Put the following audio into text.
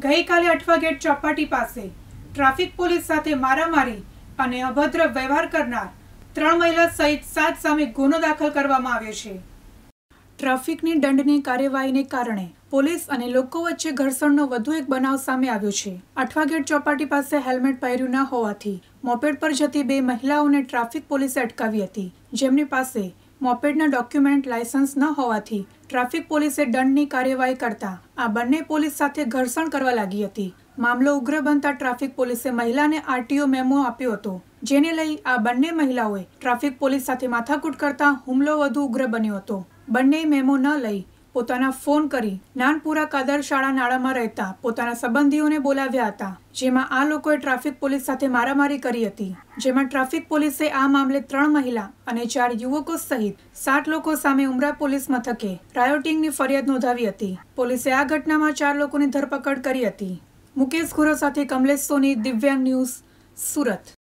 ગઈકાલે અઠવાગેટ ચોપાટી પાસે traffic police સાથે મારામારી અને અભદ્ર વ્યવહાર કરનાર ત્રણ મહિલા સહિત સાત સામે ગુનો દાખલ કરવામાં આવ્યો છે ટ્રાફિકની દંડની કાર્યવાહીને કારણે પોલીસ અને લોકો વચ્ચે ઘર્ષણનો વધુ એક બનાવ સામે આવ્યો છે અઠવાગેટ ચોપાટી પાસે હેલ્મેટ પહેર્યું ન હોવાથી મોપેડ પર જતી બે મહિલાઓને ટ્રાફિક પોલીસે અટકાવી હતી જેમની પાસે મોપેડના ડોક્યુમેન્ટ લાયસન્સ ન હોવાથી ટ્રાફિક પોલીસે દંડની કાર્યવાહી કરતા આ બંને પોલીસ સાથે ઘર્ષણ કરવા લાગી હતી મામલો ઉગ્ર બનતા ટ્રાફિક પોલીસે મહિલાને આરટીઓ મેમો આપ્યો હતો જેને લઈ આ બંને મહિલાઓએ ટ્રાફિક પોલીસ સાથે માથાકૂટ કરતા હુમલો વધુ ઉગ્ર બન્યો હતો બંને મેમો ન લઈ પોતાના ફોન કરી નાનપુરા કાદર શાળા નાળામાં રહેતા પોતાના સંબંધીઓને બોલાવ્યા હતા જેમાં આ લોકોએ ટ્રાફિક પોલીસ સાથે મારામારી કરી હતી જેમાં ટ્રાફિક પોલીસે આ મામલે ત્રણ મહિલા અને ચાર યુવકો સહિત સાત લોકો સામે ઉમરા પોલીસ મથકે રાયોટિંગની ફરિયાદ નોંધાવી હતી પોલીસે આ ઘટનામાં ચાર લોકોની ધરપકડ કરી હતી મુકેશ ખુરો સાથે કમલેશ સોની દિવ્યાંગ ન્યૂઝ સુરત